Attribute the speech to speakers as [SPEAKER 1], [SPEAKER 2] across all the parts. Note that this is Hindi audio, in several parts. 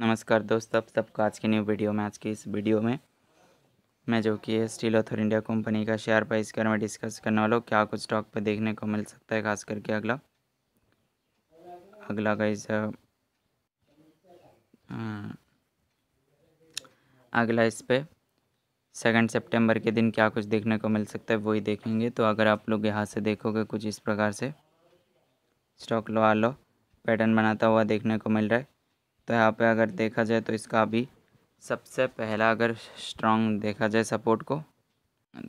[SPEAKER 1] नमस्कार दोस्तों आप सबका आज की न्यू वीडियो में आज की इस वीडियो में मैं जो कि है स्टील ऑथर इंडिया कंपनी का शेयर प्राइस के बारे में डिस्कस करने वाला हूँ क्या कुछ स्टॉक पर देखने को मिल सकता है खास करके अगला अगला गाइज अगला इस पर सेकेंड सेप्टेम्बर के दिन क्या कुछ देखने को मिल सकता है वही देखेंगे तो अगर आप लोग यहाँ से देखोगे कुछ इस प्रकार से स्टॉक लो आ लो पैटर्न बनाता हुआ देखने को मिल रहा है तो यहाँ पे अगर देखा जाए तो इसका अभी सबसे पहला अगर स्ट्रॉन्ग देखा जाए सपोर्ट को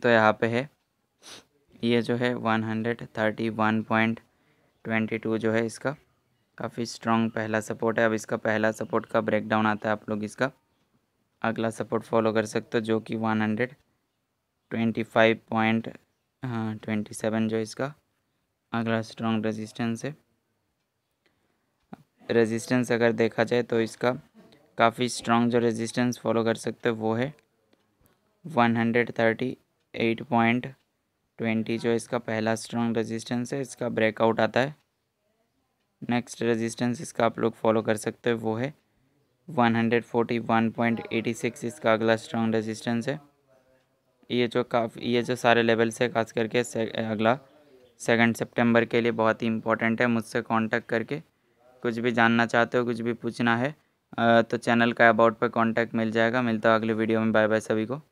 [SPEAKER 1] तो यहाँ पे है ये जो है one hundred thirty one point twenty two जो है इसका काफ़ी स्ट्रॉन्ग पहला सपोर्ट है अब इसका पहला सपोर्ट का ब्रेकडाउन आता है आप लोग इसका अगला सपोर्ट फॉलो कर सकते हो जो कि one hundred twenty five point twenty seven जो इसका अगला स्ट्रॉन्ग रेजिस्टेंस है रेजिस्टेंस अगर देखा जाए तो इसका काफ़ी स्ट्रॉन्ग जो रेजिस्टेंस फॉलो कर सकते हो वो है one hundred thirty eight point twenty जो इसका पहला स्ट्रॉन्ग रेजिस्टेंस है इसका ब्रेकआउट आता है नेक्स्ट रेजिस्टेंस इसका आप लोग फॉलो कर सकते हो वो है one one hundred forty point eighty six इसका अगला स्ट्रॉन्ग रेजिस्टेंस है ये जो काफ़ी ये जो सारे लेवल्स है खास करके से, अगला सेकेंड सेप्टेम्बर के लिए बहुत ही इंपॉर्टेंट है मुझसे कॉन्टेक्ट करके कुछ भी जानना चाहते हो कुछ भी पूछना है तो चैनल का अबाउट पर कॉन्टैक्ट मिल जाएगा मिलता है अगले वीडियो में बाय बाय सभी को